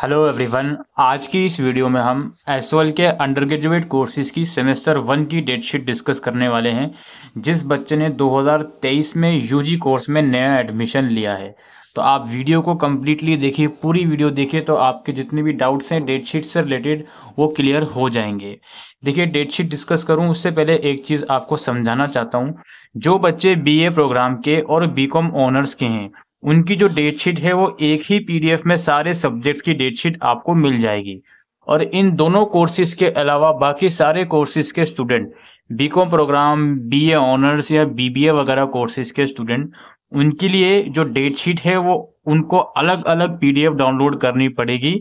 hello everyone आज की इस वीडियो में हम एस के अंडर ग्रेजुएट कोर्सेज की सेमेस्टर वन की डेट शीट डिस्कस करने वाले हैं जिस बच्चे ने 2023 में यूजी कोर्स में नया एडमिशन लिया है तो आप वीडियो को कम्प्लीटली देखिए पूरी वीडियो देखिए तो आपके जितने भी डाउट्स हैं डेट शीट से रिलेटेड वो क्लियर हो जाएंगे देखिए डेट शीट डिस्कस करूँ उससे पहले एक चीज़ आपको समझाना चाहता हूँ जो बच्चे बीए प्रोग्राम के और बीकॉम ऑनर्स के हैं उनकी जो डेट शीट है वो एक ही पीडीएफ में सारे सब्जेक्ट्स की डेट शीट आपको मिल जाएगी और इन दोनों कोर्सेज के अलावा बाकी सारे कोर्सेज के student B Com program BA honours या बीबीए वगैरह कोर्सेज के स्टूडेंट उनके लिए जो डेट शीट है वो उनको अलग अलग पीडीएफ डाउनलोड करनी पड़ेगी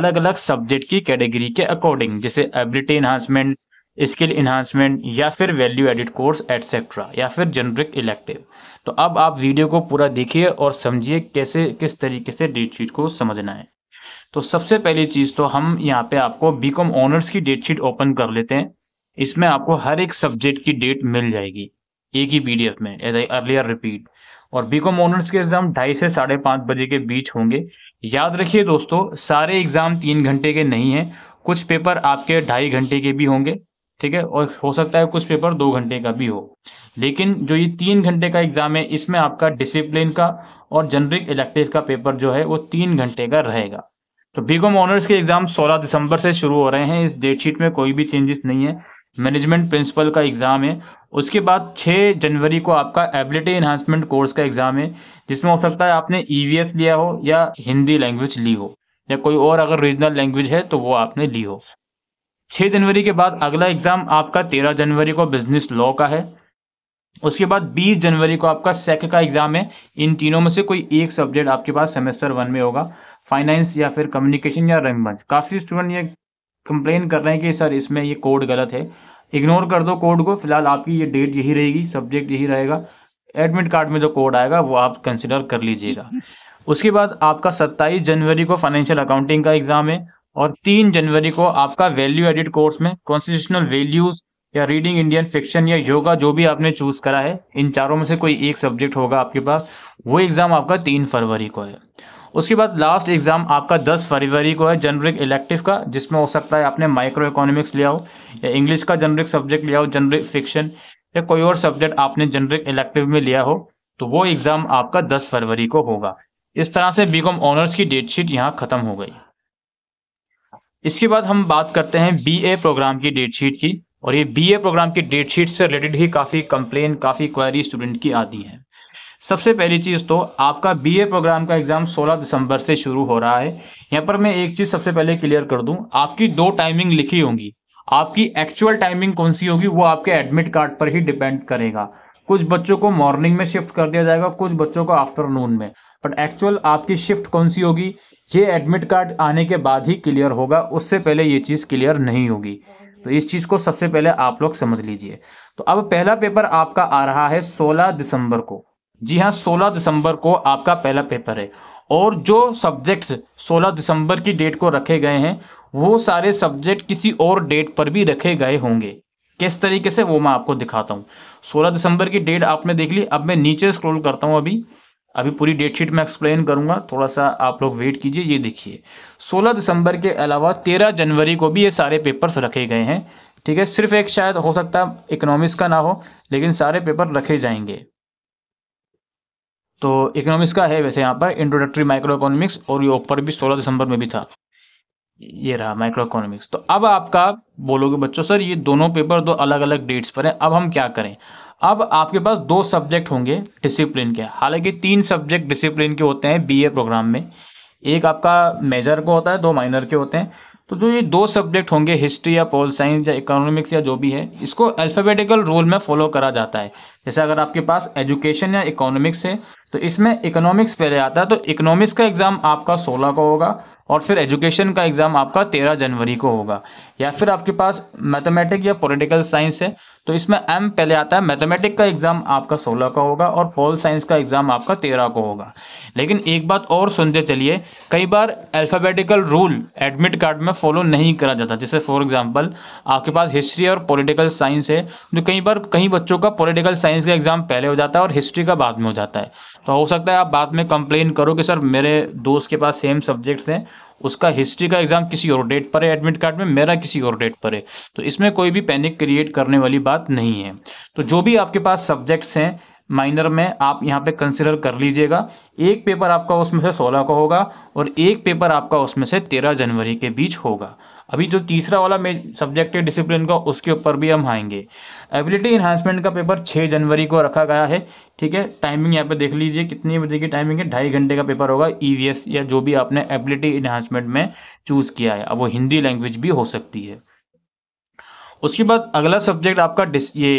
अलग अलग सब्जेक्ट की कैटेगरी के अकॉर्डिंग जैसे एबिलिटी एनहांसमेंट स्किल इन्हांसमेंट या फिर वैल्यू एडिट कोर्स एटसेट्रा या फिर जेनरिक इलेक्टिव तो अब आप वीडियो को पूरा देखिए और समझिए कैसे किस तरीके से डेट शीट को समझना है तो सबसे पहली चीज़ तो हम यहाँ पे आपको बी कॉम ऑनर्स की डेट शीट ओपन कर लेते हैं इसमें आपको हर एक सब्जेक्ट की डेट मिल जाएगी एक ही एफ में अर्लियर रिपीट और बी कॉम ऑनर्स के एग्जाम ढाई से साढ़े पाँच बजे के बीच होंगे याद रखिए दोस्तों सारे एग्जाम तीन घंटे के नहीं हैं कुछ पेपर आपके ढाई घंटे के भी होंगे ठीक है और हो सकता है कुछ पेपर दो घंटे का भी हो लेकिन जो ये तीन घंटे का एग्जाम है इसमें आपका डिसिप्लिन का और जनरिक इलेक्टिव का पेपर जो है वो तीन घंटे का रहेगा तो बी कॉम ऑनर्स के एग्जाम 16 दिसंबर से शुरू हो रहे हैं इस डेट शीट में कोई भी चेंजेस नहीं है मैनेजमेंट प्रिंसिपल का एग्ज़ाम है उसके बाद 6 जनवरी को आपका एबिलिटी इन्हांसमेंट कोर्स का एग्ज़ाम है जिसमें हो सकता है आपने ई e लिया हो या हिंदी लैंग्वेज ली हो या कोई और अगर रीजनल लैंग्वेज है तो वो आपने ली हो छह जनवरी के बाद अगला एग्ज़ाम आपका तेरह जनवरी को बिजनेस लॉ का है उसके बाद बीस जनवरी को आपका सेक का एग्ज़ाम है इन तीनों में से कोई एक सब्जेक्ट आपके पास सेमेस्टर वन में होगा फाइनेंस या फिर कम्युनिकेशन या रंगमंच काफ़ी स्टूडेंट ये कंप्लेन कर रहे हैं कि सर इसमें ये कोड गलत है इग्नोर कर दो कोड को फिलहाल आपकी ये डेट यही रहेगी सब्जेक्ट यही रहेगा एडमिट कार्ड में जो कोड आएगा वो आप कंसिडर कर लीजिएगा उसके बाद आपका सत्ताईस जनवरी को फाइनेंशियल अकाउंटिंग का एग्ज़ाम है और तीन जनवरी को आपका वैल्यू एडिट कोर्स में कॉन्स्टिट्यूशनल वैल्यूज या रीडिंग इंडियन फिक्शन या योगा जो भी आपने चूज करा है इन चारों में से कोई एक सब्जेक्ट होगा आपके पास वो एग्ज़ाम आपका तीन फरवरी को है उसके बाद लास्ट एग्ज़ाम आपका दस फरवरी को है जनरिक इलेक्टिव का जिसमें हो सकता है आपने माइक्रो इकोनॉमिक्स लिया हो या इंग्लिश का जनरिक सब्जेक्ट लिया हो जनरिक फिक्शन या कोई और सब्जेक्ट आपने जनरिक इलेक्टिव में लिया हो तो वो एग्ज़ाम आपका दस फरवरी को होगा इस तरह से बीकॉम ऑनर्स की डेट शीट यहाँ ख़त्म हो गई इसके बाद हम बात करते हैं बीए प्रोग्राम की डेट शीट की और ये बीए प्रोग्राम की डेट शीट से रिलेटेड ही काफ़ी कंप्लेन काफ़ी क्वायरी स्टूडेंट की आती है सबसे पहली चीज़ तो आपका बीए प्रोग्राम का एग्ज़ाम 16 दिसंबर से शुरू हो रहा है यहाँ पर मैं एक चीज़ सबसे पहले क्लियर कर दूँ आपकी दो टाइमिंग लिखी होंगी आपकी एक्चुअल टाइमिंग कौन सी होगी वो आपके एडमिट कार्ड पर ही डिपेंड करेगा कुछ बच्चों को मॉर्निंग में शिफ्ट कर दिया जाएगा कुछ बच्चों को आफ्टरनून में बट एक्चुअल आपकी शिफ्ट कौन सी होगी ये एडमिट कार्ड आने के बाद ही क्लियर होगा उससे पहले ये चीज़ क्लियर नहीं होगी तो इस चीज़ को सबसे पहले आप लोग समझ लीजिए तो अब पहला पेपर आपका आ रहा है 16 दिसंबर को जी हाँ 16 दिसंबर को आपका पहला पेपर है और जो सब्जेक्ट्स 16 दिसंबर की डेट को रखे गए हैं वो सारे सब्जेक्ट किसी और डेट पर भी रखे गए होंगे किस तरीके से वो मैं आपको दिखाता हूँ सोलह दिसंबर की डेट आपने देख ली अब मैं नीचे स्क्रॉल करता हूँ अभी अभी पूरी डेट शीट मैं एक्सप्लेन करूंगा थोड़ा सा आप लोग वेट कीजिए ये देखिए 16 दिसंबर के अलावा 13 जनवरी को भी ये सारे पेपर्स रखे गए हैं ठीक है सिर्फ एक शायद हो सकता है इकोनॉमिक्स का ना हो लेकिन सारे पेपर रखे जाएंगे तो इकोनॉमिक्स का है वैसे यहाँ पर इंट्रोडक्टरी माइक्रो इकोनॉमिक्स और ये ऊपर भी सोलह दिसंबर में भी था ये रहा माइक्रो इकोनॉमिक्स तो अब आपका बोलोगे बच्चों सर ये दोनों पेपर दो अलग अलग डेट्स पर हैं अब हम क्या करें अब आपके पास दो सब्जेक्ट होंगे डिसिप्लिन के हालांकि तीन सब्जेक्ट डिसिप्लिन के होते हैं बीए प्रोग्राम में एक आपका मेजर को होता है दो माइनर के होते हैं तो जो ये दो सब्जेक्ट होंगे हिस्ट्री या पोल साइंस या इकोनॉमिक्स या जो भी है इसको अल्फ़ाबेटिकल रूल में फॉलो करा जाता है जैसे अगर आपके पास एजुकेशन या इकोनॉमिक्स है तो इसमें इकोनॉमिक्स पहले आता है तो इकोनॉमिक्स का एग्ज़ाम आपका सोलह का होगा और फिर एजुकेशन का एग्ज़ाम आपका तेरह जनवरी को होगा या फिर आपके पास मैथमेटिक या पॉलिटिकल साइंस है तो इसमें एम पहले आता है मैथमेटिक का एग्ज़ाम आपका सोलह का होगा और पोल साइंस का एग्ज़ाम आपका तेरह को होगा लेकिन एक बात और सुनते चलिए कई बार अल्फ़ाबेटिकल रूल एडमिट कार्ड में फॉलो नहीं करा जाता जैसे फॉर एग्ज़ाम्पल आपके पास हिस्ट्री और पोलिटिकल साइंस है जो तो कई बार कई बच्चों का पोलिटिकल साइंस का एग्ज़ाम पहले हो जाता है और हिस्ट्री का बाद में हो जाता है तो हो सकता है आप बाद में कंप्लेन करो कि सर मेरे दोस्त के पास सेम सब्जेक्ट्स हैं उसका हिस्ट्री का एग्ज़ाम किसी और डेट पर है एडमिट कार्ड में मेरा किसी और डेट पर है तो इसमें कोई भी पैनिक क्रिएट करने वाली बात नहीं है तो जो भी आपके पास सब्जेक्ट्स हैं माइनर में आप यहाँ पे कंसिडर कर लीजिएगा एक पेपर आपका उसमें से सोलह का होगा और एक पेपर आपका उसमें से तेरह जनवरी के बीच होगा अभी जो तीसरा वाला सब्जेक्ट है डिसिप्लिन का उसके ऊपर भी हम आएंगे एबिलिटी इन्हांसमेंट का पेपर छः जनवरी को रखा गया है ठीक है टाइमिंग यहाँ पे देख लीजिए कितनी बजे की टाइमिंग है ढाई घंटे का पेपर होगा ई e या जो भी आपने एबिलिटी इन्हांसमेंट में चूज़ किया है अब वो हिंदी लैंग्वेज भी हो सकती है उसके बाद अगला सब्जेक्ट आपका डिस ये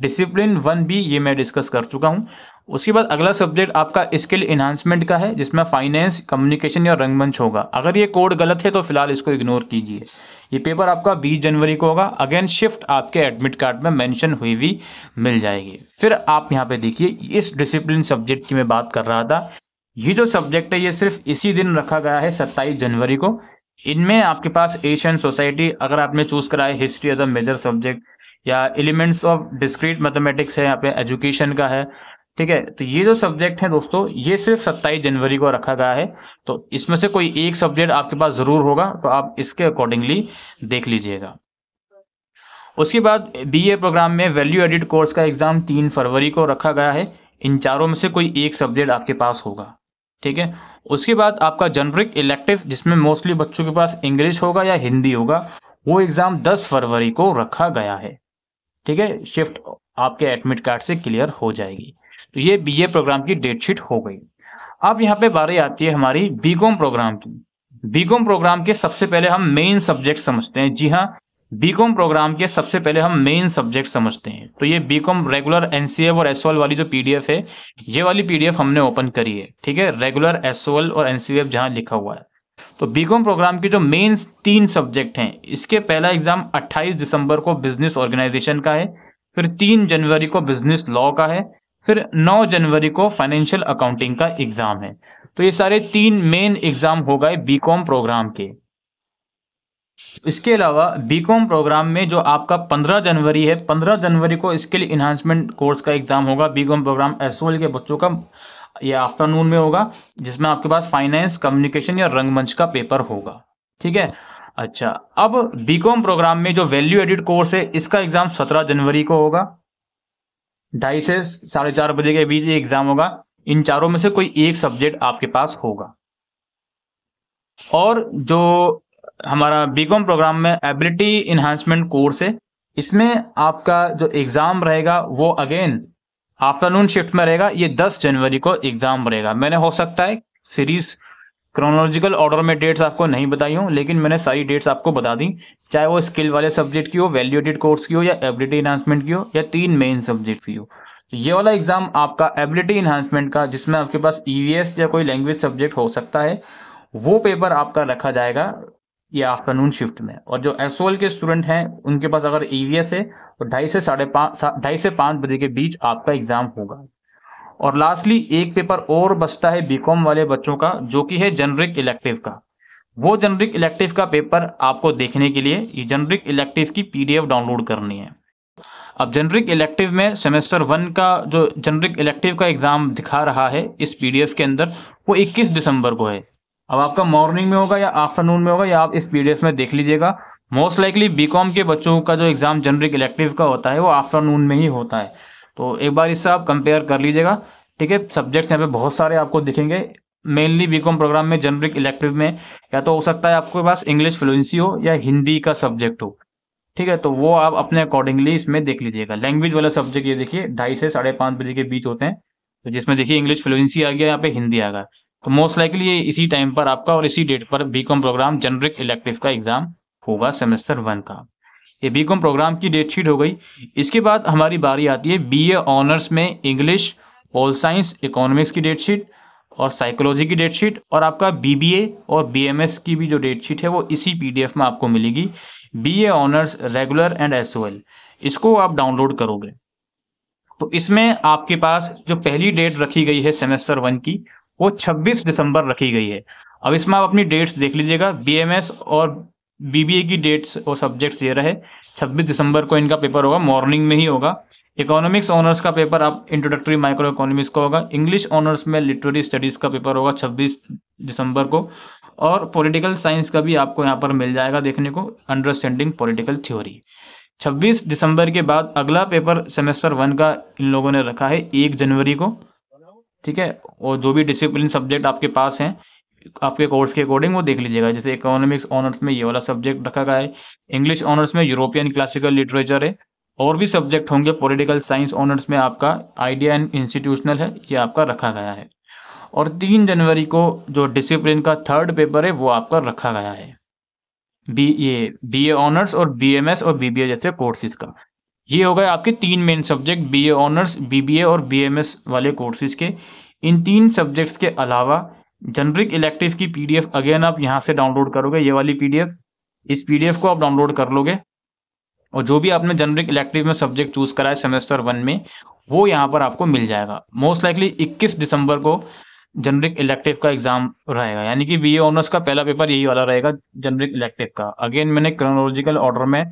डिसिप्लिन वन भी ये मैं डिस्कस कर चुका हूँ उसके बाद अगला सब्जेक्ट आपका स्किल इन्हांसमेंट का है जिसमें फाइनेंस कम्युनिकेशन या रंगमंच होगा अगर ये कोड गलत है तो फिलहाल इसको इग्नोर कीजिए ये पेपर आपका 20 जनवरी को होगा अगेन शिफ्ट आपके एडमिट कार्ड में मेंशन हुई हुई मिल जाएगी फिर आप यहाँ पे देखिए इस डिसिप्लिन सब्जेक्ट की मैं बात कर रहा था ये जो सब्जेक्ट है ये सिर्फ इसी दिन रखा गया है सत्ताईस जनवरी को इनमें आपके पास एशियन सोसाइटी अगर आपने चूज कराए history as a major subject या एलिमेंट्स ऑफ डिस्क्रीट मैथमेटिक्स है यहाँ पे एजुकेशन का है ठीक है तो ये जो सब्जेक्ट है दोस्तों ये सिर्फ सत्ताईस जनवरी को रखा गया है तो इसमें से कोई एक सब्जेक्ट आपके पास जरूर होगा तो आप इसके अकॉर्डिंगली देख लीजिएगा उसके बाद बीए प्रोग्राम में वैल्यू एडिट कोर्स का एग्जाम तीन फरवरी को रखा गया है इन चारों में से कोई एक सब्जेक्ट आपके पास होगा ठीक है उसके बाद आपका जनरिक इलेक्टिव जिसमें मोस्टली बच्चों के पास इंग्लिश होगा या हिंदी होगा वो एग्ज़ाम 10 फरवरी को रखा गया है ठीक है शिफ्ट आपके एडमिट कार्ड से क्लियर हो जाएगी तो ये ए प्रोग्राम की डेट शीट हो गई अब यहाँ पे बारी आती है हमारी बीकॉम प्रोग्राम की बीकॉम प्रोग्राम के सबसे पहले हम मेन सब्जेक्ट समझते हैं जी हाँ बीकॉम प्रोग्राम के सबसे पहले हम मेन सब्जेक्ट समझते हैं तो ये बीकॉम रेगुलर एनसीएफ और एसओएल वाली जो पीडीएफ है ये वाली पीडीएफ हमने ओपन करी है ठीक है रेगुलर एसओएल और एनसीएफ जहां लिखा हुआ है तो बीकॉम प्रोग्राम के जो मेन तीन सब्जेक्ट हैं इसके पहला एग्ज़ाम 28 दिसंबर को बिजनेस ऑर्गेनाइजेशन का है फिर 3 जनवरी को बिजनेस लॉ का है फिर 9 जनवरी को फाइनेंशियल अकाउंटिंग का एग्ज़ाम है तो ये सारे तीन मेन एग्ज़ाम हो गए बीकॉम प्रोग्राम के इसके अलावा बीकॉम प्रोग्राम में जो आपका 15 जनवरी है 15 जनवरी को स्किल इन्हांसमेंट कोर्स का एग्ज़ाम होगा बीकॉम प्रोग्राम एसओएल के बच्चों का ये आफ्टरनून में होगा जिसमें आपके पास फाइनेंस कम्युनिकेशन या रंगमंच का पेपर होगा ठीक है अच्छा अब बीकॉम प्रोग्राम में जो वैल्यू एडिड कोर्स है इसका एग्जाम सत्रह जनवरी को होगा ढाई से साढ़े चार बजे के बीच एग्जाम होगा इन चारों में से कोई एक सब्जेक्ट आपके पास होगा और जो हमारा बीकॉम प्रोग्राम में एबिलिटी इन्हांसमेंट कोर्स है इसमें आपका जो एग्जाम रहेगा वो अगेन आफ्टरनून शिफ्ट में रहेगा ये 10 जनवरी को एग्जाम रहेगा मैंने हो सकता है सीरीज क्रोनोलॉजिकल ऑर्डर में डेट्स आपको नहीं बताई हूँ लेकिन मैंने सारी डेट्स आपको बता दी चाहे वो स्किल वाले सब्जेक्ट की हो वैल्यूटेड कोर्स की हो या एबिलिटी इन्हांसमेंट की हो या तीन मेन सब्जेक्ट की हो तो ये वाला एग्जाम आपका एबिलिटी इन्हांसमेंट का जिसमें आपके पास ई e या कोई लैंग्वेज सब्जेक्ट हो सकता है वो पेपर आपका रखा जाएगा ये आफ्टरनून शिफ्ट में और जो एसओएल के स्टूडेंट हैं उनके पास अगर ईवीएस है तो ढाई से साढ़े पाँच ढाई से पाँच बजे के बीच आपका एग्जाम होगा और लास्टली एक पेपर और बचता है बीकॉम वाले बच्चों का जो कि है जेनरिक इलेक्टिव का वो जेनरिक इलेक्टिव का पेपर आपको देखने के लिए ये जेनरिक इलेक्टिव की पीडीएफ डाउनलोड करनी है अब जेनरिक इलेक्टिव में सेमेस्टर वन का जो जेनरिक इलेक्टिव का एग्ज़ाम दिखा रहा है इस पीडीएफ के अंदर वो 21 दिसंबर को है अब आपका मॉर्निंग में होगा या आफ्टरनून में होगा या आप इस पीडीएफ में देख लीजिएगा मोस्ट लाइकली बीकॉम के बच्चों का जो एग्ज़ाम जनरिक इलेक्टिव का होता है वो आफ्टरनून में ही होता है तो एक बार इससे आप कंपेयर कर लीजिएगा ठीक है सब्जेक्ट्स यहाँ पे बहुत सारे आपको दिखेंगे मेनली बीकॉम प्रोग्राम में जनरिक इलेक्टिव में या तो हो सकता है आपके पास इंग्लिश फ्लुएंसी हो या हिंदी का सब्जेक्ट हो ठीक है तो वो आप अपने अकॉर्डिंगली इसमें देख लीजिएगा लैंग्वेज वाला सब्जेक्ट ये देखिए ढाई से साढ़े बजे के बीच होते हैं तो जिसमें देखिए इंग्लिश फ्लुएंसी आ गया यहाँ पे हिंदी आ गया तो मोस्ट लाइकली ये इसी टाइम पर आपका और इसी डेट पर बीकॉम प्रोग्राम जनरिक इलेक्टिव का एग्जाम होगा सेमेस्टर वन का ये बीकॉम प्रोग्राम की डेट शीट हो गई इसके बाद हमारी बारी आती है बीए ऑनर्स में इंग्लिश ऑल साइंस इकोनॉमिक्स की डेट शीट और साइकोलॉजी की डेट शीट और आपका बीबीए और बीएमएस की भी जो डेट शीट है वो इसी पीडीएफ में आपको मिलेगी BA honours regular and S इसको आप डाउनलोड करोगे तो इसमें आपके पास जो पहली डेट रखी गई है सेमेस्टर वन की वो 26 दिसंबर रखी गई है अब इसमें आप अपनी डेट्स देख लीजिएगा बीएमएस और बीबीए की डेट्स और सब्जेक्ट्स ये रहे 26 दिसंबर को इनका पेपर होगा मॉर्निंग में ही होगा इकोनॉमिक्स ऑनर्स का पेपर आप इंट्रोडक्टरी माइक्रो इकोनॉमिक्स का होगा इंग्लिश ऑनर्स में लिटरेरी स्टडीज का पेपर होगा 26 दिसंबर को और पॉलिटिकल साइंस का भी आपको यहाँ पर मिल जाएगा देखने को अंडरस्टैंडिंग पॉलिटिकल थ्योरी 26 दिसंबर के बाद अगला पेपर सेमेस्टर वन का इन लोगों ने रखा है एक जनवरी को ठीक है और जो भी डिसिप्लिन सब्जेक्ट आपके पास हैं आपके कोर्स के अकॉर्डिंग वो देख लीजिएगा जैसे इकोनॉमिक्स ऑनर्स में ये वाला सब्जेक्ट रखा गया है इंग्लिश ऑनर्स में यूरोपियन क्लासिकल लिटरेचर है और भी सब्जेक्ट होंगे पॉलिटिकल साइंस ऑनर्स में आपका आइडिया एंड इंस्टीट्यूशनल है ये आपका रखा गया है और तीन जनवरी को जो डिसिप्लिन का थर्ड पेपर है वो आपका रखा गया है B A B A honours और बी एम एस और बी बी ए जैसे कोर्सेज का ये हो गए आपके तीन main subject B honours BBA और बी वाले कोर्सेज के इन तीन सब्जेक्ट्स के अलावा जनरिक इलेक्टिव की पीडीएफ अगेन आप यहाँ से डाउनलोड करोगे ये वाली पीडीएफ इस पीडीएफ को आप डाउनलोड कर लोगे और जो भी आपने जनरिक इलेक्टिव में सब्जेक्ट चूज कराए सेमेस्टर वन में वो यहाँ पर आपको मिल जाएगा मोस्ट लाइकली 21 दिसंबर को जनरिक इलेक्टिव का एग्जाम रहेगा यानी कि बीए ऑनर्स का पहला पेपर यही वाला रहेगा जनरिक इलेक्टिव का अगेन मैंने क्रोनोलॉजिकल ऑर्डर में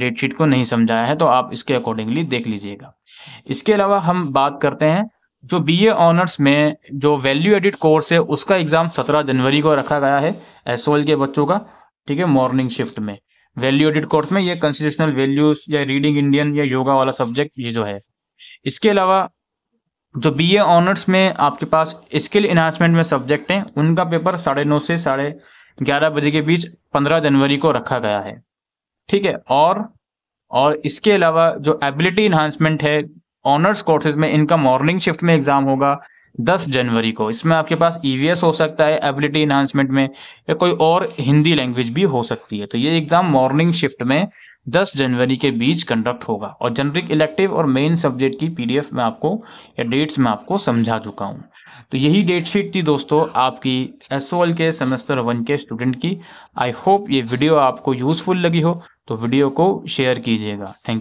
डेट शीट को नहीं समझाया है तो आप इसके अकॉर्डिंगली देख लीजिएगा इसके अलावा हम बात करते हैं जो बीए ऑनर्स में जो वैल्यू एडिट कोर्स है उसका एग्जाम सत्रह जनवरी को रखा गया है एस के बच्चों का ठीक है मॉर्निंग शिफ्ट में वैल्यू एडिट कोर्स में ये कंस्टिट्यूशनल वैल्यूज या रीडिंग इंडियन या योगा वाला सब्जेक्ट ये जो है इसके अलावा जो बीए ऑनर्स में आपके पास स्किल इन्हांसमेंट में सब्जेक्ट हैं उनका पेपर साढ़े नौ से साढ़े ग्यारह बजे के बीच पंद्रह जनवरी को रखा गया है ठीक है और और इसके अलावा जो एबिलिटी इन्हांसमेंट है ऑनर्स कोर्सेज में इनका मॉर्निंग शिफ्ट में एग्जाम होगा दस जनवरी को इसमें आपके पास ईवीएस e हो सकता है एबिलिटी इन्हांसमेंट में या कोई और हिंदी लैंग्वेज भी हो सकती है तो ये एग्जाम मॉर्निंग शिफ्ट में दस जनवरी के बीच कंडक्ट होगा और जनरिक इलेक्टिव और मेन सब्जेक्ट की पीडीएफ में आपको या डेट्स में आपको समझा चुका हूँ तो यही डेट शीट थी दोस्तों आपकी एस के सेमेस्टर वन के स्टूडेंट की आई होप ये वीडियो आपको यूज़फुल लगी हो तो वीडियो को शेयर कीजिएगा थैंक